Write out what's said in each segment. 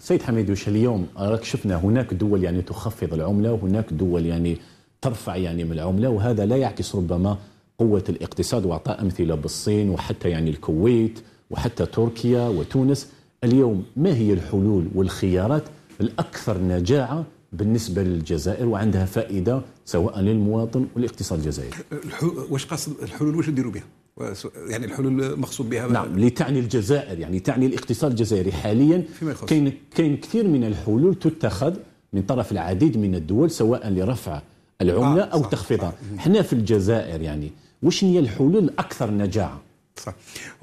سيد حميد وش اليوم راك شفنا هناك دول يعني تخفض العمله وهناك دول يعني ترفع يعني من العمله وهذا لا يعكس ربما قوه الاقتصاد واعطاء امثله بالصين وحتى يعني الكويت وحتى تركيا وتونس اليوم ما هي الحلول والخيارات الاكثر نجاعه بالنسبه للجزائر وعندها فائده سواء للمواطن والاقتصاد الجزائري. واش قصد الحلول واش نديروا بها؟ يعني الحلول مقصود بها نعم اللي تعني الجزائر يعني تعني الاقتصاد الجزائري حاليا كاين كاين كثير من الحلول تتخذ من طرف العديد من الدول سواء لرفع العمله آه او تخفيضها احنا حنا في الجزائر يعني واش هي الحلول الاكثر نجاعه صح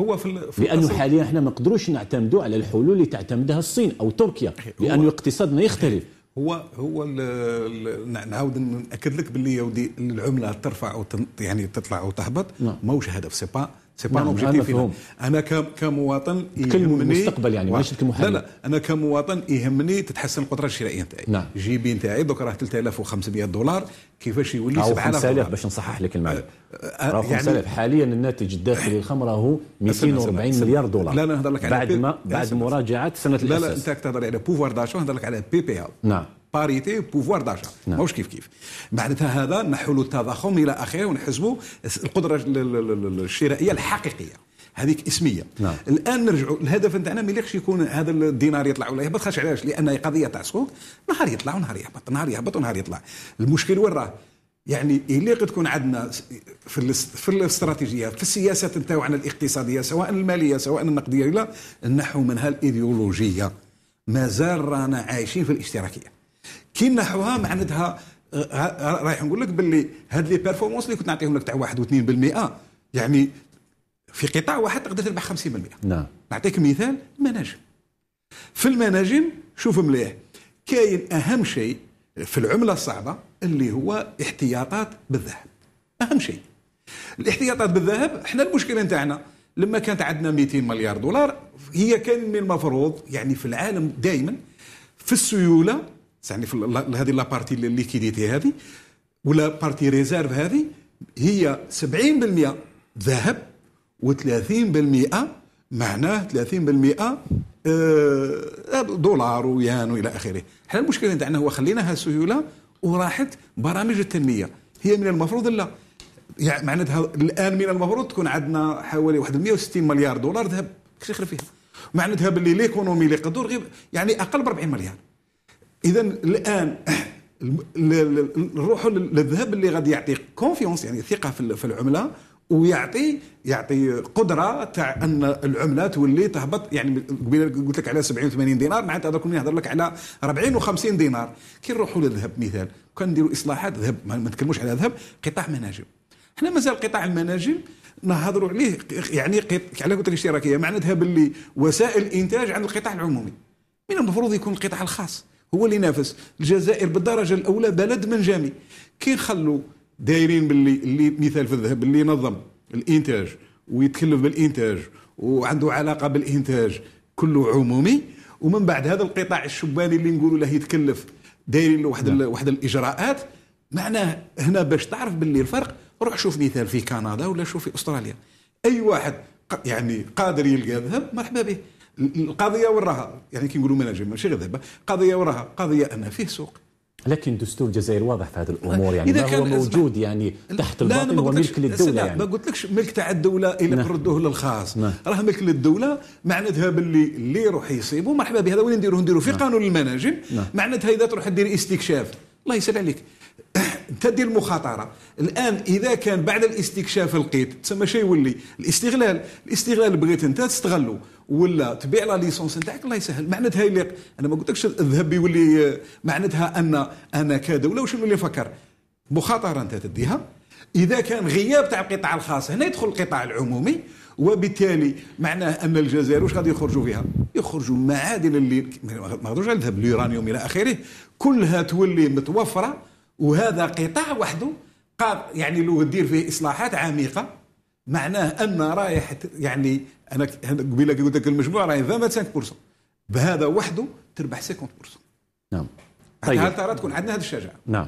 هو في, في لانه حاليا احنا ما نقدروش نعتمدوا على الحلول اللي تعتمدها الصين او تركيا لانه اقتصادنا يختلف هو هو نعاود ناكد لك باللي يودي العمله ترفع وتن يعني تطلع وتهبط تهبط نعم. ماهوش هدف سي با سي با اوبجيكتيف انا كمواطن يهمني المستقبل يعني ماشي تكلم لا لا انا كمواطن يهمني تتحسن القدره الشرائيه نتاعي نعم جي بي نتاعي دوك راه 3500 دولار كيفاش يولي 7000 باش نصحح لك المعنى راه سالف حاليا الناتج الداخلي للخمر راهو 240 مليار دولار لا لا نهضر لك على بعد ما بعد مراجعه سنه الاساس لا لا انت تهضر على بوفوار داشون نهضر لك على بي بي ال نعم باريتي بوفوار داجا نعم. ماهوش كيف كيف معناتها هذا نحول التضخم الى اخره ونحسبوا القدره الشرائيه الحقيقيه هذيك اسميه نعم. الان نرجعوا الهدف نتاعنا ما يليقش يكون هذا الدينار يطلع ولا يهبط خاش علاش لان قضيه تاع السوق نهار يطلع ونهار يهبط نهار يهبط ونهار يطلع المشكل وين راه يعني يليق تكون عندنا في في الاستراتيجيه في السياسات نتاعنا الاقتصاديه سواء الماليه سواء النقديه لا نحو منها الايديولوجيه مازال رانا عايشين في الاشتراكيه كي نحوها معناتها آه، آه، رايح نقول لك باللي هاد لي بيرفورمانس اللي كنت نعطيهم لك تاع 1 و2% يعني في قطاع واحد تقدر تربح 50% نعم نعطيك مثال المناجم في المناجم شوف مليح كاين اهم شيء في العمله الصعبه اللي هو احتياطات بالذهب اهم شيء الاحتياطات بالذهب احنا المشكله نتاعنا لما كانت عندنا 200 مليار دولار هي كان من المفروض يعني في العالم دائما في السيوله يعني في هذه لابارتي ليكيديتي هذه ولا بارتي ريزيرف هذه هي 70% ذهب و30% معناه 30% آه، دولار ويان والى اخره حنا المشكل عندنا هو خليناها سيوله وراحت برامج التنميه هي من المفروض لا يعني معناتها الان من المفروض تكون عندنا حوالي واحد 160 مليار دولار ذهب كش فيها معناتها باللي ليكونومي اللي قدور غير يعني اقل ب 40 مليار اذا الان نروحوا للذهب اللي غادي يعطي كونفيونس يعني ثقه في العمله ويعطي يعطي قدره تاع ان العمله تولي تهبط يعني قبيله قلت لك على 70 80 دينار معناتها هذاك نهضر لك على 40 و50 دينار كي نروحوا للذهب مثال نديروا اصلاحات ذهب ما نتكلموش على ذهب قطاع مناجم احنا مازال قطاع المناجم نهضروا عليه يعني على قلت لك الاشتراكيه معناتها باللي وسائل الانتاج عند القطاع العمومي من المفروض يكون القطاع الخاص هو اللي ينافس الجزائر بالدرجه الاولى بلد منجمي كي نخلوا دايرين باللي اللي مثال في الذهب اللي ينظم الانتاج ويتكلف بالانتاج وعنده علاقه بالانتاج كله عمومي ومن بعد هذا القطاع الشباني اللي نقولوا له يتكلف دايرين له واحد نعم. واحد الاجراءات معناه هنا باش تعرف باللي الفرق روح شوف مثال في كندا ولا شوف في استراليا اي واحد يعني قادر يلقى ذهب مرحبا به القضيه وراها يعني كي نقولوا مناجم ماشي غير ذهب قضيه وراها قضيه انها فيه سوق لكن دستور الجزائر واضح في هذه الامور يعني إذا ما هو موجود يعني تحت الباطن هو ملك للدوله يعني ما قلت لكش ملك تاع الدوله الا نردوه نعم. للخاص نعم. راه ملك للدوله معناتها باللي اللي يروح يصيبه مرحبا بهذا وين نديروه نديروه في نعم. قانون المناجم معناتها اذا تروح دير استكشاف الله يسهل عليك انت دير المخاطره الان اذا كان بعد الاستكشاف لقيت تسمى شيء يولي الاستغلال الاستغلال بغيت انت تستغله ولا تبيع لا ليسونس نتاعك الله يسهل معناتها اللي انا ما قلتلكش الذهب يولي آه، معناتها ان انا كدوله واش نولي نفكر مخاطره انت تديها اذا كان غياب تاع القطاع الخاص هنا يدخل القطاع العمومي وبالتالي معناه ان الجزائر واش غادي يخرجوا فيها؟ يخرجوا معادن اللي ما نهضروش على الذهب اليورانيوم الى اخره كلها تولي متوفره وهذا قطاع وحده قاد يعني لو دير فيه اصلاحات عميقه معناه ان رايح يعني انا قبيله قلت لك المجموع راهي 25% بهذا وحده تربح 50% نعم طيب ترى تكون عندنا هذه الشجاعه نعم